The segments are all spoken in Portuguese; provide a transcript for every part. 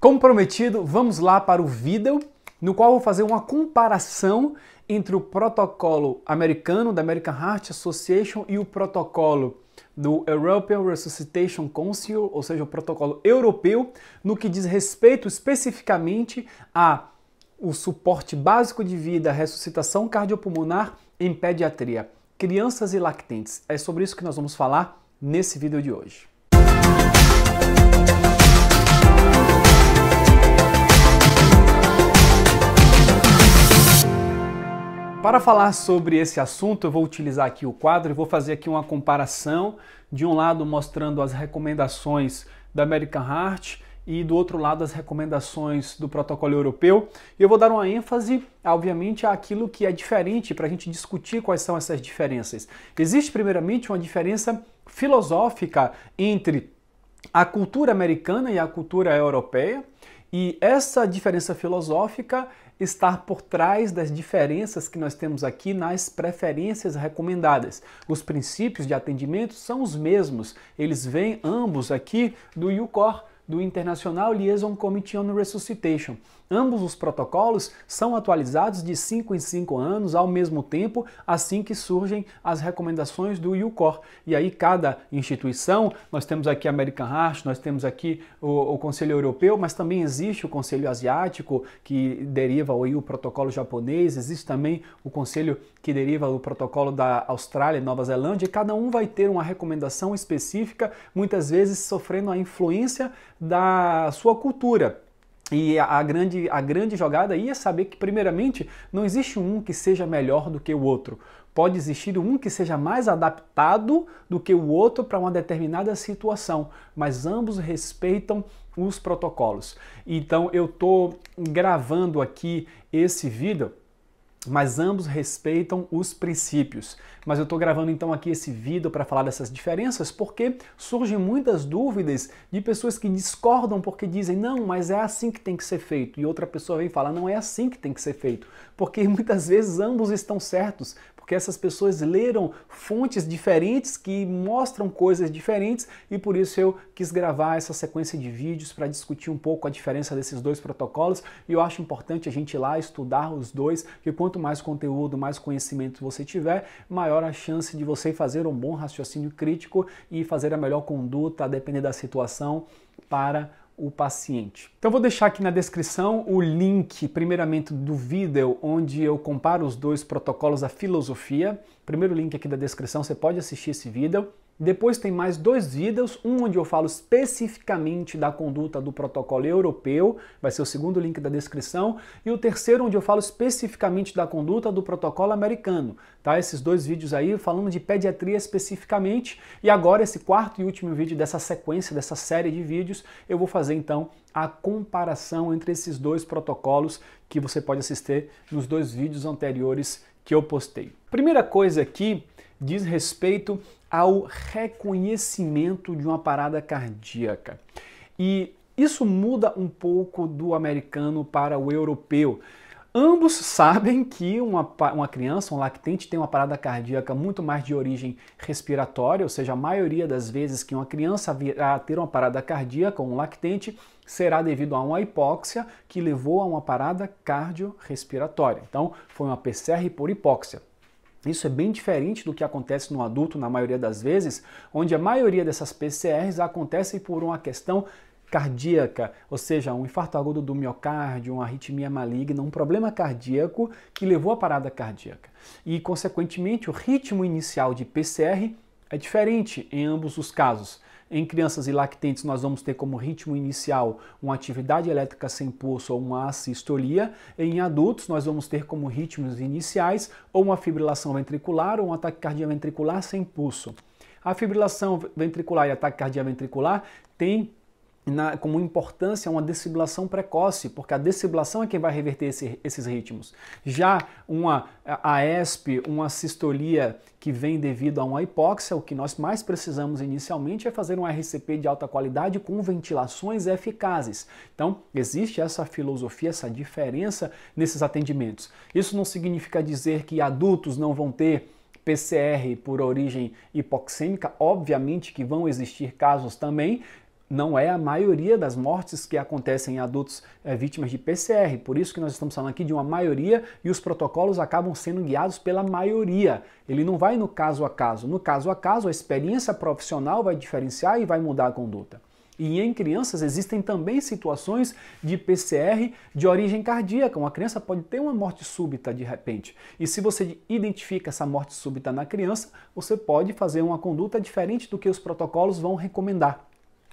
Comprometido, vamos lá para o vídeo, no qual vou fazer uma comparação entre o protocolo americano da American Heart Association e o protocolo do European Resuscitation Council, ou seja, o protocolo europeu, no que diz respeito especificamente a o suporte básico de vida, ressuscitação cardiopulmonar em pediatria, crianças e lactentes. É sobre isso que nós vamos falar nesse vídeo de hoje. Para falar sobre esse assunto, eu vou utilizar aqui o quadro e vou fazer aqui uma comparação, de um lado mostrando as recomendações da American Heart e do outro lado as recomendações do protocolo europeu. E eu vou dar uma ênfase, obviamente, àquilo que é diferente para a gente discutir quais são essas diferenças. Existe, primeiramente, uma diferença filosófica entre a cultura americana e a cultura europeia, e essa diferença filosófica estar por trás das diferenças que nós temos aqui nas preferências recomendadas. Os princípios de atendimento são os mesmos, eles vêm ambos aqui do UCOR, do International Liaison Committee on Resuscitation. Ambos os protocolos são atualizados de 5 em 5 anos ao mesmo tempo, assim que surgem as recomendações do UCOR. E aí cada instituição, nós temos aqui a American Heart, nós temos aqui o, o Conselho Europeu, mas também existe o Conselho Asiático, que deriva aí o protocolo japonês, existe também o Conselho que deriva o protocolo da Austrália e Nova Zelândia, e cada um vai ter uma recomendação específica, muitas vezes sofrendo a influência da sua cultura. E a grande, a grande jogada aí é saber que, primeiramente, não existe um que seja melhor do que o outro. Pode existir um que seja mais adaptado do que o outro para uma determinada situação, mas ambos respeitam os protocolos. Então, eu estou gravando aqui esse vídeo mas ambos respeitam os princípios. Mas eu estou gravando então aqui esse vídeo para falar dessas diferenças porque surgem muitas dúvidas de pessoas que discordam porque dizem não, mas é assim que tem que ser feito. E outra pessoa vem falar não é assim que tem que ser feito, porque muitas vezes ambos estão certos, porque essas pessoas leram fontes diferentes que mostram coisas diferentes e por isso eu quis gravar essa sequência de vídeos para discutir um pouco a diferença desses dois protocolos e eu acho importante a gente ir lá estudar os dois, que quanto mais conteúdo, mais conhecimento você tiver, maior a chance de você fazer um bom raciocínio crítico e fazer a melhor conduta, a depender da situação, para o paciente. Então vou deixar aqui na descrição o link, primeiramente do vídeo onde eu comparo os dois protocolos da filosofia. Primeiro link aqui da descrição, você pode assistir esse vídeo. Depois tem mais dois vídeos, um onde eu falo especificamente da conduta do protocolo europeu, vai ser o segundo link da descrição, e o terceiro onde eu falo especificamente da conduta do protocolo americano, tá? Esses dois vídeos aí falando de pediatria especificamente, e agora esse quarto e último vídeo dessa sequência, dessa série de vídeos, eu vou fazer então a comparação entre esses dois protocolos que você pode assistir nos dois vídeos anteriores que eu postei. Primeira coisa aqui diz respeito ao reconhecimento de uma parada cardíaca. E isso muda um pouco do americano para o europeu. Ambos sabem que uma, uma criança, um lactente, tem uma parada cardíaca muito mais de origem respiratória, ou seja, a maioria das vezes que uma criança virá a ter uma parada cardíaca, um lactente, será devido a uma hipóxia que levou a uma parada cardiorrespiratória. Então, foi uma PCR por hipóxia. Isso é bem diferente do que acontece no adulto na maioria das vezes, onde a maioria dessas PCRs acontecem por uma questão cardíaca, ou seja, um infarto agudo do miocárdio, uma arritmia maligna, um problema cardíaco que levou à parada cardíaca. E, consequentemente, o ritmo inicial de PCR é diferente em ambos os casos. Em crianças e lactentes, nós vamos ter como ritmo inicial uma atividade elétrica sem pulso ou uma assistolia. Em adultos, nós vamos ter como ritmos iniciais ou uma fibrilação ventricular ou um ataque cardioventricular sem pulso. A fibrilação ventricular e ataque cardioventricular têm na, como importância uma desfibrilação precoce, porque a desfibrilação é quem vai reverter esse, esses ritmos. Já uma AESP, uma sistolia que vem devido a uma hipóxia, o que nós mais precisamos inicialmente é fazer um RCP de alta qualidade com ventilações eficazes. Então, existe essa filosofia, essa diferença nesses atendimentos. Isso não significa dizer que adultos não vão ter PCR por origem hipoxêmica, obviamente que vão existir casos também, não é a maioria das mortes que acontecem em adultos é, vítimas de PCR. Por isso que nós estamos falando aqui de uma maioria e os protocolos acabam sendo guiados pela maioria. Ele não vai no caso a caso. No caso a caso, a experiência profissional vai diferenciar e vai mudar a conduta. E em crianças existem também situações de PCR de origem cardíaca. Uma criança pode ter uma morte súbita de repente. E se você identifica essa morte súbita na criança, você pode fazer uma conduta diferente do que os protocolos vão recomendar.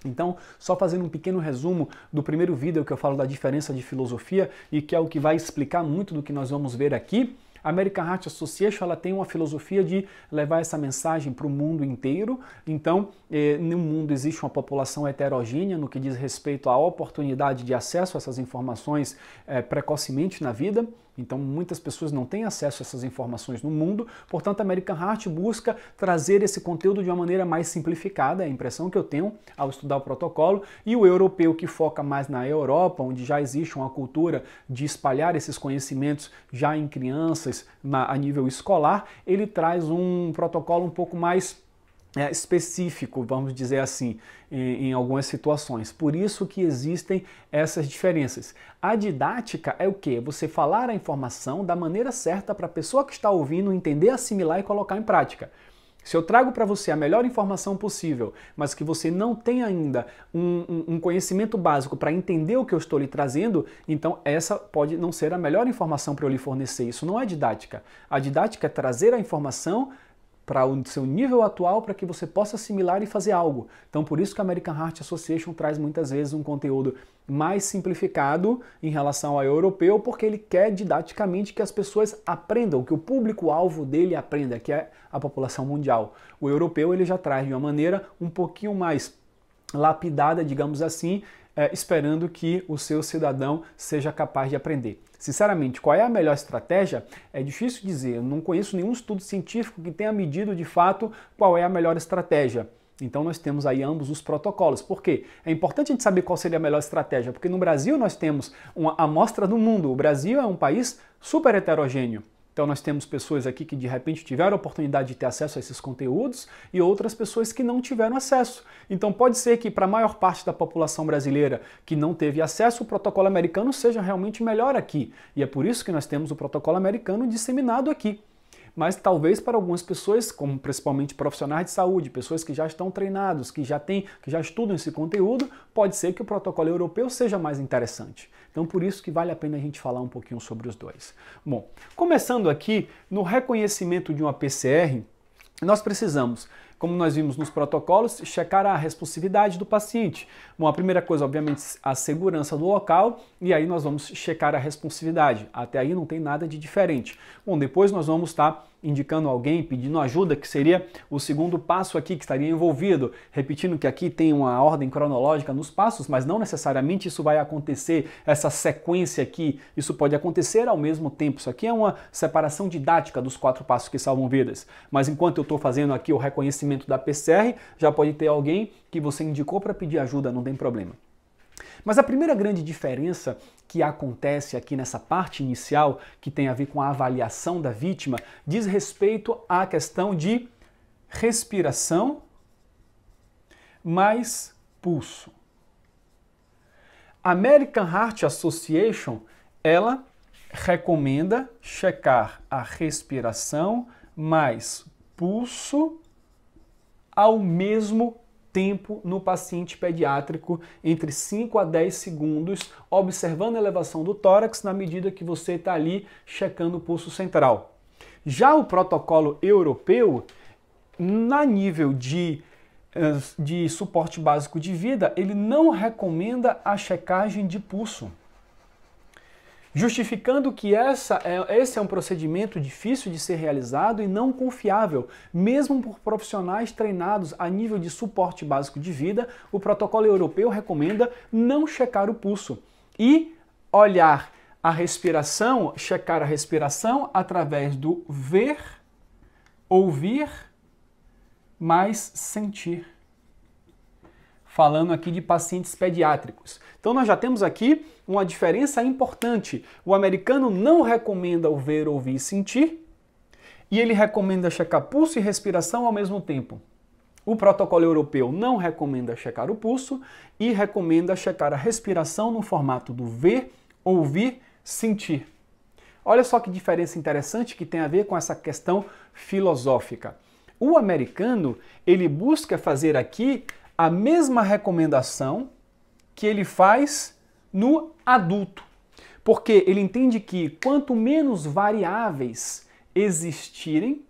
Então, só fazendo um pequeno resumo do primeiro vídeo que eu falo da diferença de filosofia e que é o que vai explicar muito do que nós vamos ver aqui. A American Heart Association ela tem uma filosofia de levar essa mensagem para o mundo inteiro. Então, eh, no mundo existe uma população heterogênea no que diz respeito à oportunidade de acesso a essas informações eh, precocemente na vida. Então, muitas pessoas não têm acesso a essas informações no mundo, portanto, a American Heart busca trazer esse conteúdo de uma maneira mais simplificada, é a impressão que eu tenho ao estudar o protocolo, e o europeu que foca mais na Europa, onde já existe uma cultura de espalhar esses conhecimentos já em crianças na, a nível escolar, ele traz um protocolo um pouco mais é, específico, vamos dizer assim, em, em, algumas situações. Por isso que existem essas diferenças. A didática é o que? Você falar a informação da maneira certa para a pessoa que está ouvindo entender, assimilar e colocar em prática. Se eu trago para você a melhor informação possível, mas que você não tem ainda um, um, um conhecimento básico para entender o que eu estou lhe trazendo, então essa pode não ser a melhor informação para eu lhe fornecer. Isso não é didática. A didática é trazer a informação para o seu nível atual para que você possa assimilar e fazer algo. Então, por isso que a American Heart Association traz muitas vezes um conteúdo mais simplificado em relação ao europeu, porque ele quer didaticamente que as pessoas aprendam, que o público-alvo dele aprenda, que é a população mundial. O europeu ele já traz de uma maneira um pouquinho mais lapidada, digamos assim, é, esperando que o seu cidadão seja capaz de aprender. Sinceramente, qual é a melhor estratégia? É difícil dizer. Eu não conheço nenhum estudo científico que tenha medido de fato qual é a melhor estratégia. Então nós temos aí ambos os protocolos. Por quê? É importante a gente saber qual seria a melhor estratégia, porque no Brasil nós temos uma amostra do mundo. O Brasil é um país super heterogêneo. Então nós temos pessoas aqui que de repente tiveram a oportunidade de ter acesso a esses conteúdos e outras pessoas que não tiveram acesso. Então pode ser que para a maior parte da população brasileira que não teve acesso, o protocolo americano seja realmente melhor aqui. E é por isso que nós temos o protocolo americano disseminado aqui mas talvez para algumas pessoas, como principalmente profissionais de saúde, pessoas que já estão treinados, que já têm, que já estudam esse conteúdo, pode ser que o protocolo europeu seja mais interessante. Então por isso que vale a pena a gente falar um pouquinho sobre os dois. Bom, começando aqui no reconhecimento de uma PCR, nós precisamos como nós vimos nos protocolos, checar a responsividade do paciente. Bom, a primeira coisa, obviamente, a segurança do local, e aí nós vamos checar a responsividade. Até aí não tem nada de diferente. Bom, depois nós vamos estar tá indicando alguém, pedindo ajuda, que seria o segundo passo aqui que estaria envolvido. Repetindo que aqui tem uma ordem cronológica nos passos, mas não necessariamente isso vai acontecer, essa sequência aqui, isso pode acontecer ao mesmo tempo. Isso aqui é uma separação didática dos quatro passos que salvam vidas. Mas enquanto eu estou fazendo aqui o reconhecimento da PCR, já pode ter alguém que você indicou para pedir ajuda, não tem problema. Mas a primeira grande diferença que acontece aqui nessa parte inicial, que tem a ver com a avaliação da vítima, diz respeito à questão de respiração mais pulso. A American Heart Association, ela recomenda checar a respiração mais pulso ao mesmo tempo no paciente pediátrico, entre 5 a 10 segundos, observando a elevação do tórax na medida que você está ali checando o pulso central. Já o protocolo europeu, na nível de, eh, de suporte básico de vida, ele não recomenda a checagem de pulso justificando que essa é, esse é um procedimento difícil de ser realizado e não confiável. Mesmo por profissionais treinados a nível de suporte básico de vida, o protocolo europeu recomenda não checar o pulso e olhar a respiração, checar a respiração através do ver, ouvir, mais sentir falando aqui de pacientes pediátricos. Então nós já temos aqui uma diferença importante. O americano não recomenda o ver, ouvir e sentir, e ele recomenda checar pulso e respiração ao mesmo tempo. O protocolo europeu não recomenda checar o pulso e recomenda checar a respiração no formato do ver, ouvir, sentir. Olha só que diferença interessante que tem a ver com essa questão filosófica. O americano, ele busca fazer aqui a mesma recomendação que ele faz no adulto. Porque ele entende que quanto menos variáveis existirem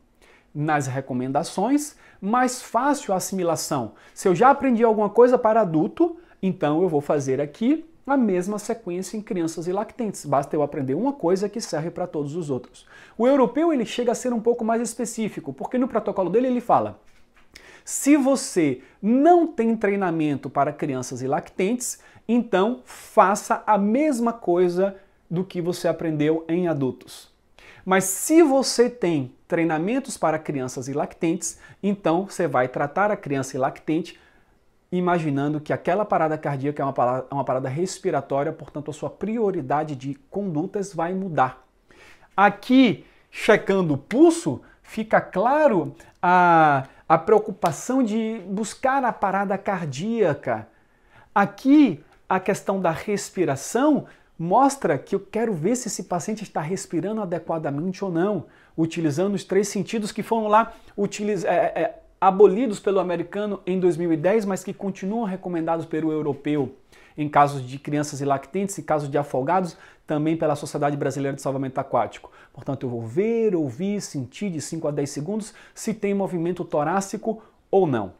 nas recomendações, mais fácil a assimilação. Se eu já aprendi alguma coisa para adulto, então eu vou fazer aqui a mesma sequência em crianças e lactentes. Basta eu aprender uma coisa que serve para todos os outros. O europeu ele chega a ser um pouco mais específico, porque no protocolo dele ele fala: se você não tem treinamento para crianças e lactentes, então faça a mesma coisa do que você aprendeu em adultos. Mas se você tem treinamentos para crianças e lactentes, então você vai tratar a criança e lactente imaginando que aquela parada cardíaca é uma parada, é uma parada respiratória, portanto a sua prioridade de condutas vai mudar. Aqui, checando o pulso, fica claro a a preocupação de buscar a parada cardíaca. Aqui, a questão da respiração mostra que eu quero ver se esse paciente está respirando adequadamente ou não, utilizando os três sentidos que foram lá utiliz... É, é, abolidos pelo americano em 2010, mas que continuam recomendados pelo europeu em casos de crianças e lactentes, em casos de afogados, também pela Sociedade Brasileira de Salvamento Aquático. Portanto, eu vou ver, ouvir, sentir de 5 a 10 segundos se tem movimento torácico ou não.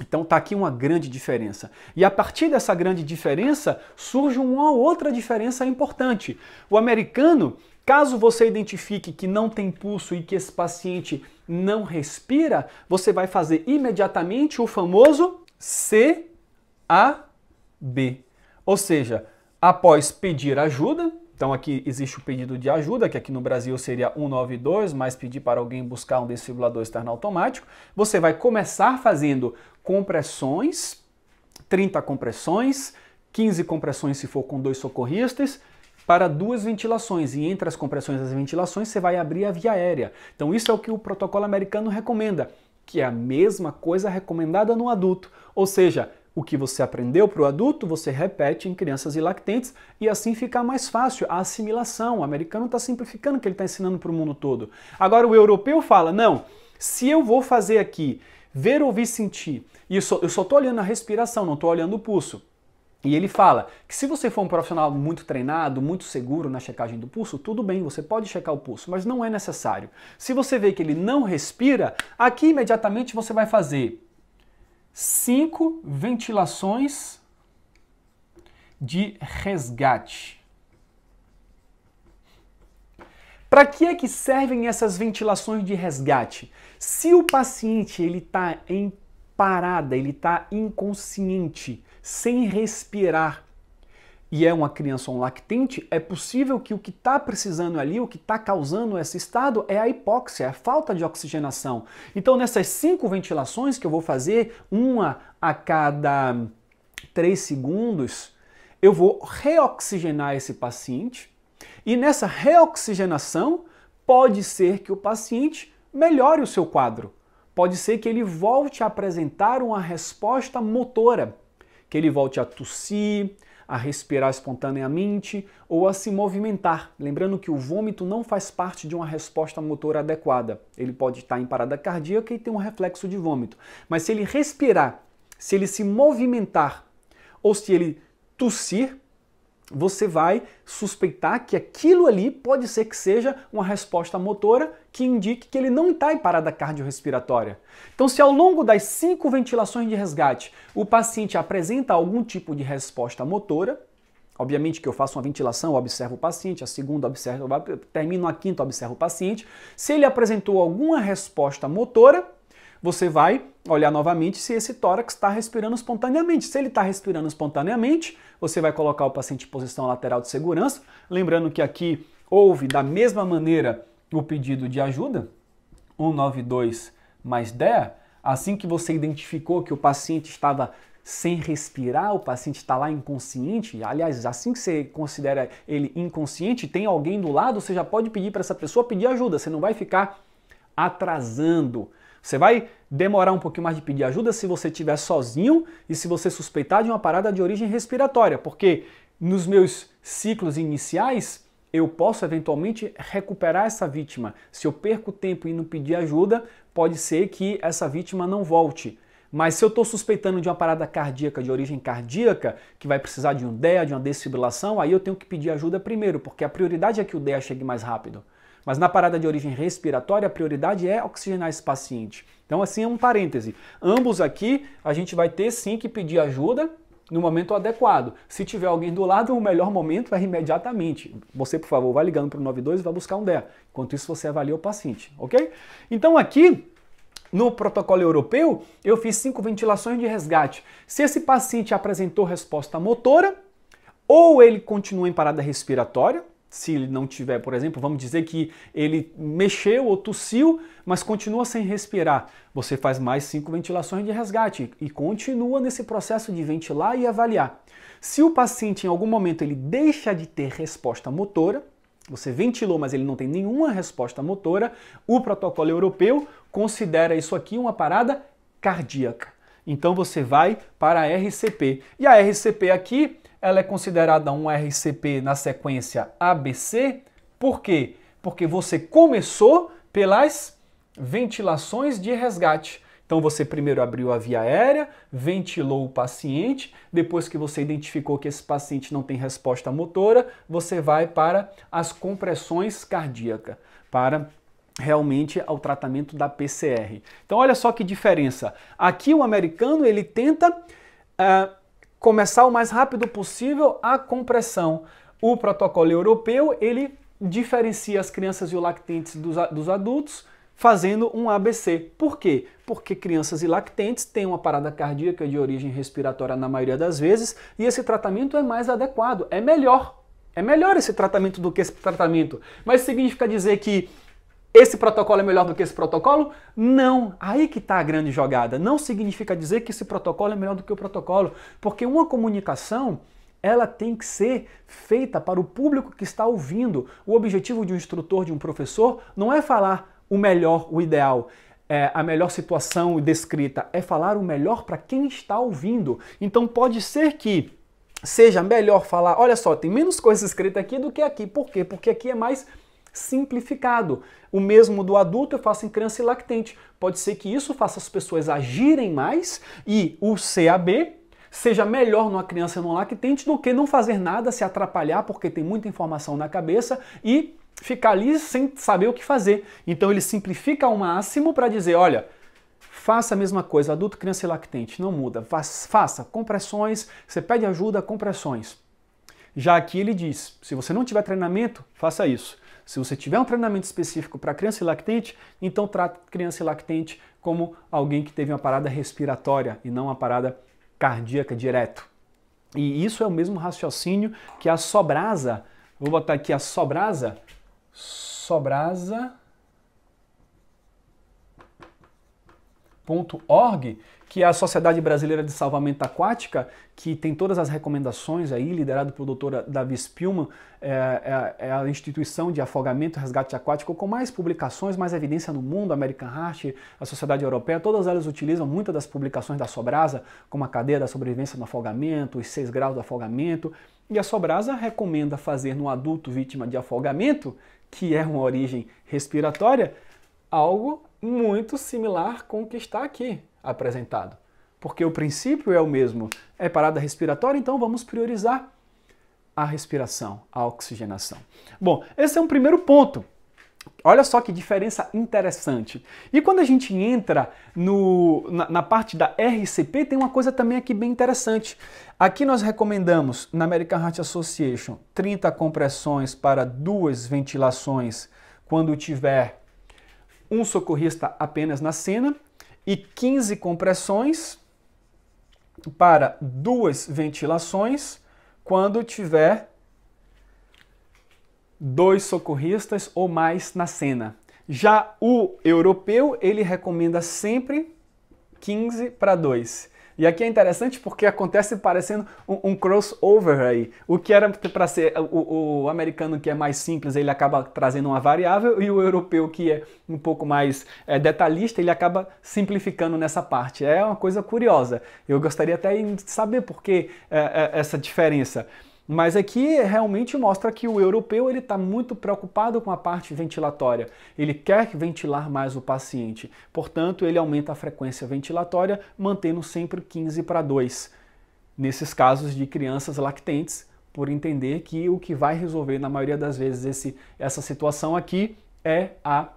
Então está aqui uma grande diferença. E a partir dessa grande diferença surge uma outra diferença importante. O americano, caso você identifique que não tem pulso e que esse paciente não respira, você vai fazer imediatamente o famoso CAB. Ou seja, após pedir ajuda, então aqui existe o pedido de ajuda, que aqui no Brasil seria 192, mas pedir para alguém buscar um desfibrilador externo automático. Você vai começar fazendo compressões, 30 compressões, 15 compressões se for com dois socorristas, para duas ventilações e entre as compressões e as ventilações você vai abrir a via aérea. Então isso é o que o protocolo americano recomenda, que é a mesma coisa recomendada no adulto, ou seja, o que você aprendeu para o adulto, você repete em crianças e lactentes e assim fica mais fácil a assimilação. O americano está simplificando o que ele está ensinando para o mundo todo. Agora o europeu fala: não, se eu vou fazer aqui ver, ouvir, sentir, e eu só estou olhando a respiração, não estou olhando o pulso. E ele fala que se você for um profissional muito treinado, muito seguro na checagem do pulso, tudo bem, você pode checar o pulso, mas não é necessário. Se você vê que ele não respira, aqui imediatamente você vai fazer cinco ventilações de resgate. Para que é que servem essas ventilações de resgate? Se o paciente ele está em parada, ele está inconsciente, sem respirar, e é uma criança um lactente, é possível que o que está precisando ali, o que está causando esse estado, é a hipóxia, é a falta de oxigenação. Então, nessas cinco ventilações que eu vou fazer, uma a cada três segundos, eu vou reoxigenar esse paciente. E nessa reoxigenação, pode ser que o paciente melhore o seu quadro. Pode ser que ele volte a apresentar uma resposta motora, que ele volte a tossir, a respirar espontaneamente ou a se movimentar. Lembrando que o vômito não faz parte de uma resposta motora adequada. Ele pode estar em parada cardíaca e ter um reflexo de vômito. Mas se ele respirar, se ele se movimentar ou se ele tossir, você vai suspeitar que aquilo ali pode ser que seja uma resposta motora que indique que ele não está em parada cardiorrespiratória. Então, se ao longo das cinco ventilações de resgate o paciente apresenta algum tipo de resposta motora, Obviamente que eu faço uma ventilação, observo o paciente, a segunda observo, termino a quinta, observo o paciente. Se ele apresentou alguma resposta motora, você vai olhar novamente se esse tórax está respirando espontaneamente. Se ele está respirando espontaneamente, você vai colocar o paciente em posição lateral de segurança. Lembrando que aqui houve, da mesma maneira, o pedido de ajuda, 192 mais 10. Assim que você identificou que o paciente estava sem respirar, o paciente está lá inconsciente. Aliás, assim que você considera ele inconsciente, tem alguém do lado, você já pode pedir para essa pessoa pedir ajuda. Você não vai ficar atrasando você vai demorar um pouquinho mais de pedir ajuda se você estiver sozinho e se você suspeitar de uma parada de origem respiratória, porque nos meus ciclos iniciais eu posso eventualmente recuperar essa vítima. Se eu perco tempo e não pedir ajuda, pode ser que essa vítima não volte. Mas se eu estou suspeitando de uma parada cardíaca, de origem cardíaca, que vai precisar de um DEA, de uma desfibrilação, aí eu tenho que pedir ajuda primeiro, porque a prioridade é que o DEA chegue mais rápido. Mas na parada de origem respiratória, a prioridade é oxigenar esse paciente. Então, assim, é um parêntese. Ambos aqui, a gente vai ter sim que pedir ajuda no momento adequado. Se tiver alguém do lado, o melhor momento é imediatamente. Você, por favor, vai ligando para o 92 e vai buscar um DEA. Enquanto isso, você avalia o paciente, ok? Então, aqui, no protocolo europeu, eu fiz cinco ventilações de resgate. Se esse paciente apresentou resposta motora, ou ele continua em parada respiratória, se ele não tiver, por exemplo, vamos dizer que ele mexeu ou tossiu, mas continua sem respirar. Você faz mais cinco ventilações de resgate e continua nesse processo de ventilar e avaliar. Se o paciente em algum momento ele deixa de ter resposta motora, você ventilou, mas ele não tem nenhuma resposta motora, o protocolo europeu considera isso aqui uma parada cardíaca. Então você vai para a RCP. E a RCP aqui ela é considerada um RCP na sequência ABC. Por quê? Porque você começou pelas ventilações de resgate. Então você primeiro abriu a via aérea, ventilou o paciente, depois que você identificou que esse paciente não tem resposta motora, você vai para as compressões cardíacas, para realmente ao tratamento da PCR. Então olha só que diferença. Aqui o americano ele tenta uh, começar o mais rápido possível a compressão. O protocolo europeu, ele diferencia as crianças e os lactentes dos, dos adultos, fazendo um ABC. Por quê? Porque crianças e lactentes têm uma parada cardíaca de origem respiratória na maioria das vezes, e esse tratamento é mais adequado, é melhor. É melhor esse tratamento do que esse tratamento. Mas significa dizer que esse protocolo é melhor do que esse protocolo? Não. Aí que está a grande jogada. Não significa dizer que esse protocolo é melhor do que o protocolo, porque uma comunicação ela tem que ser feita para o público que está ouvindo. O objetivo de um instrutor, de um professor, não é falar o melhor, o ideal, é, a melhor situação descrita, é falar o melhor para quem está ouvindo. Então pode ser que seja melhor falar, olha só, tem menos coisa escrita aqui do que aqui. Por quê? Porque aqui é mais simplificado. O mesmo do adulto eu faço em criança e lactente. Pode ser que isso faça as pessoas agirem mais e o CAB seja melhor numa criança não lactente do que não fazer nada, se atrapalhar porque tem muita informação na cabeça e ficar ali sem saber o que fazer. Então ele simplifica ao máximo para dizer, olha, faça a mesma coisa, adulto, criança e lactente, não muda. Faça compressões, você pede ajuda, compressões. Já aqui ele diz, se você não tiver treinamento, faça isso. Se você tiver um treinamento específico para criança e lactente, então trata criança e lactente como alguém que teve uma parada respiratória e não uma parada cardíaca direto. E isso é o mesmo raciocínio que a Sobrasa, vou botar aqui a Sobrasa, sobrasa.org que é a Sociedade Brasileira de Salvamento Aquática, que tem todas as recomendações aí, liderado pelo doutor Davi Spilman, é, é, é, a instituição de afogamento e resgate aquático com mais publicações, mais evidência no mundo, American Heart, a Sociedade Europeia, todas elas utilizam muitas das publicações da Sobrasa, como a cadeia da sobrevivência no afogamento, os seis graus do afogamento, e a Sobrasa recomenda fazer no adulto vítima de afogamento, que é uma origem respiratória, algo muito similar com o que está aqui, apresentado. Porque o princípio é o mesmo. É parada respiratória, então vamos priorizar a respiração, a oxigenação. Bom, esse é um primeiro ponto. Olha só que diferença interessante. E quando a gente entra no, na, na, parte da RCP, tem uma coisa também aqui bem interessante. Aqui nós recomendamos, na American Heart Association, 30 compressões para duas ventilações quando tiver um socorrista apenas na cena e 15 compressões para duas ventilações quando tiver dois socorristas ou mais na cena. Já o europeu, ele recomenda sempre 15 para 2. E aqui é interessante porque acontece parecendo um, um crossover aí. O que era para ser o, o, americano que é mais simples, ele acaba trazendo uma variável, e o europeu que é um pouco mais é, detalhista, ele acaba simplificando nessa parte. É uma coisa curiosa. Eu gostaria até de saber por que é, é, essa diferença. Mas aqui realmente mostra que o europeu ele está muito preocupado com a parte ventilatória. Ele quer ventilar mais o paciente. Portanto, ele aumenta a frequência ventilatória, mantendo sempre 15 para 2. Nesses casos de crianças lactentes, por entender que o que vai resolver na maioria das vezes esse, essa situação aqui é a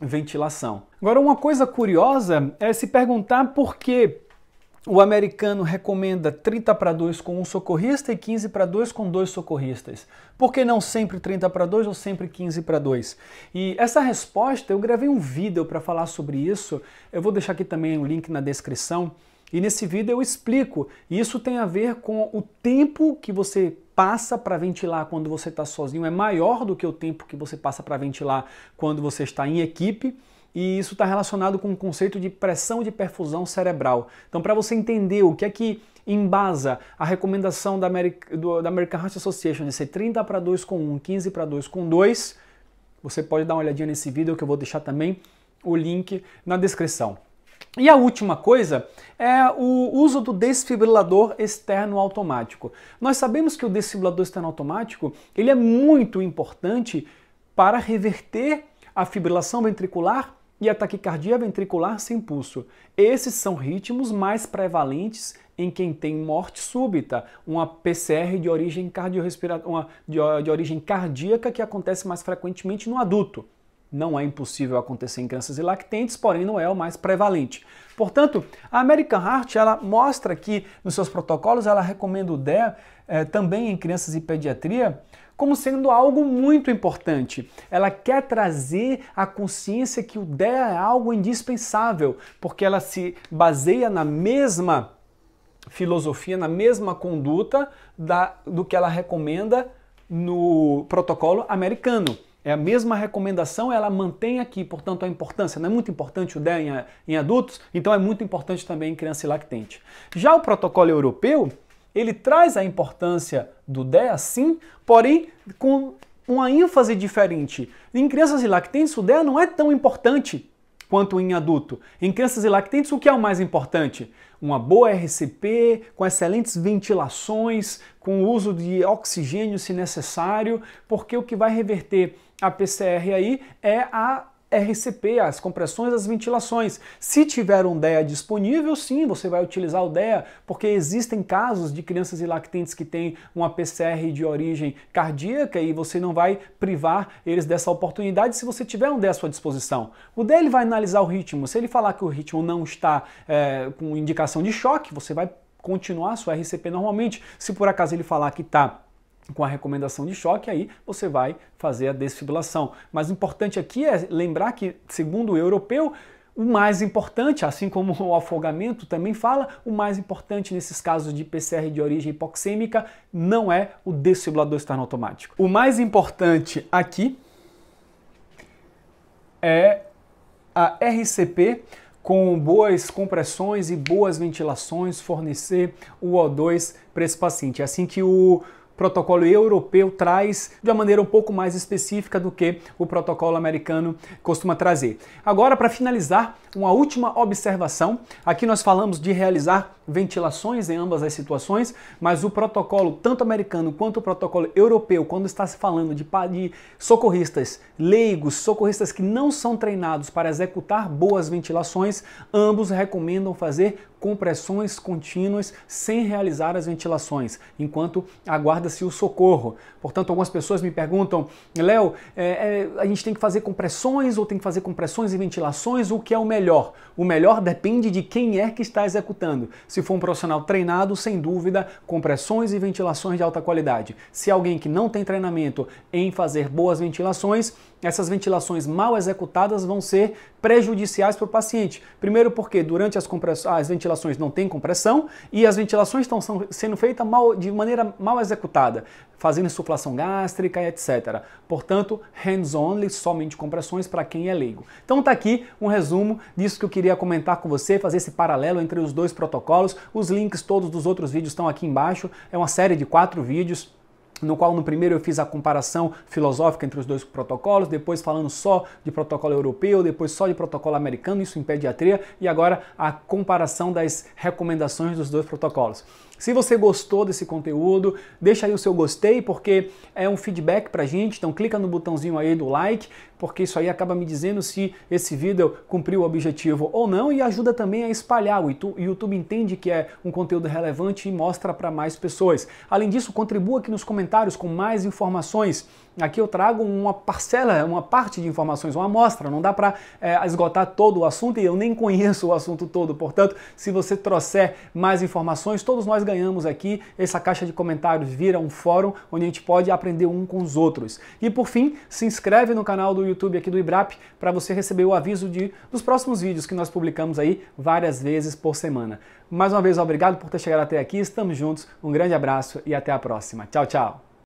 ventilação. Agora, uma coisa curiosa é se perguntar por que o americano recomenda 30 para 2 com um socorrista e 15 para 2 com dois socorristas. Por que não sempre 30 para 2 ou sempre 15 para 2? E essa resposta eu gravei um vídeo para falar sobre isso. Eu vou deixar aqui também o um link na descrição. E nesse vídeo eu explico. Isso tem a ver com o tempo que você passa para ventilar quando você está sozinho é maior do que o tempo que você passa para ventilar quando você está em equipe e isso está relacionado com o conceito de pressão de perfusão cerebral. Então, para você entender o que é que embasa a recomendação da, do, da American Heart Association de ser 30 para 2 com 1, 15 para 2 com 2, você pode dar uma olhadinha nesse vídeo que eu vou deixar também o link na descrição. E a última coisa é o uso do desfibrilador externo automático. Nós sabemos que o desfibrilador externo automático ele é muito importante para reverter a fibrilação ventricular e a taquicardia ventricular sem pulso. Esses são ritmos mais prevalentes em quem tem morte súbita, uma PCR de origem, uma de, de origem cardíaca que acontece mais frequentemente no adulto. Não é impossível acontecer em crianças e lactentes, porém não é o mais prevalente. Portanto, a American Heart ela mostra que nos seus protocolos ela recomenda o DEA eh, também em crianças e pediatria como sendo algo muito importante. Ela quer trazer a consciência que o DEA é algo indispensável, porque ela se baseia na mesma filosofia, na mesma conduta da, do que ela recomenda no protocolo americano. É a mesma recomendação, ela mantém aqui, portanto, a importância. Não é muito importante o DEA em, em adultos, então é muito importante também em criança lactante. Já o protocolo europeu, ele traz a importância do DEA, assim, porém com uma ênfase diferente. Em crianças e lactentes, o DEA não é tão importante quanto em adulto. Em crianças e lactentes, o que é o mais importante? Uma boa RCP, com excelentes ventilações, com uso de oxigênio se necessário, porque o que vai reverter a PCR aí é a RCP, as compressões, as ventilações. Se tiver um DEA disponível, sim, você vai utilizar o DEA, porque existem casos de crianças e lactentes que têm uma PCR de origem cardíaca e você não vai privar eles dessa oportunidade se você tiver um DEA à sua disposição. O DEA ele vai analisar o ritmo. Se ele falar que o ritmo não está é, com indicação de choque, você vai continuar sua RCP normalmente. Se por acaso ele falar que está com a recomendação de choque, aí você vai fazer a desfibrilação. Mas o importante aqui é lembrar que, segundo o europeu, o mais importante, assim como o afogamento também fala, o mais importante nesses casos de PCR de origem hipoxêmica não é o desfibrilador no automático. O mais importante aqui é a RCP com boas compressões e boas ventilações fornecer o O2 para esse paciente. É assim que o protocolo europeu traz de uma maneira um pouco mais específica do que o protocolo americano costuma trazer. Agora, para finalizar, uma última observação. Aqui nós falamos de realizar ventilações em ambas as situações, mas o protocolo tanto americano quanto o protocolo europeu, quando está se falando de, de socorristas leigos, socorristas que não são treinados para executar boas ventilações, ambos recomendam fazer compressões contínuas sem realizar as ventilações, enquanto aguarda-se o socorro. Portanto, algumas pessoas me perguntam, Léo, é, é, a gente tem que fazer compressões ou tem que fazer compressões e ventilações? O que é o melhor? O melhor depende de quem é que está executando. Se for um profissional treinado, sem dúvida, compressões e ventilações de alta qualidade. Se alguém que não tem treinamento em fazer boas ventilações, essas ventilações mal executadas vão ser prejudiciais para o paciente. Primeiro porque durante as, as, ventilações não tem compressão e as ventilações estão sendo feitas mal, de maneira mal executada, fazendo insuflação gástrica, etc. Portanto, hands only somente compressões para quem é leigo. Então tá aqui um resumo disso que eu queria comentar com você, fazer esse paralelo entre os dois protocolos. Os links todos dos outros vídeos estão aqui embaixo. É uma série de quatro vídeos no qual no primeiro eu fiz a comparação filosófica entre os dois protocolos, depois falando só de protocolo europeu, depois só de protocolo americano, isso em pediatria, e agora a comparação das recomendações dos dois protocolos. Se você gostou desse conteúdo, deixa aí o seu gostei, porque é um feedback pra gente, então clica no botãozinho aí do like, porque isso aí acaba me dizendo se esse vídeo cumpriu o objetivo ou não e ajuda também a espalhar. O YouTube entende que é um conteúdo relevante e mostra para mais pessoas. Além disso, contribua aqui nos comentários com mais informações. Aqui eu trago uma parcela, uma parte de informações, uma amostra. Não dá para é, eh, esgotar todo o assunto e eu nem conheço o assunto todo. Portanto, se você trouxer mais informações, todos nós ganhamos aqui, essa caixa de comentários vira um fórum onde a gente pode aprender um com os outros. E por fim, se inscreve no canal do YouTube aqui do IBRAP para você receber o aviso de, dos próximos vídeos que nós publicamos aí várias vezes por semana. Mais uma vez, obrigado por ter chegado até aqui, estamos juntos, um grande abraço e até a próxima. Tchau, tchau!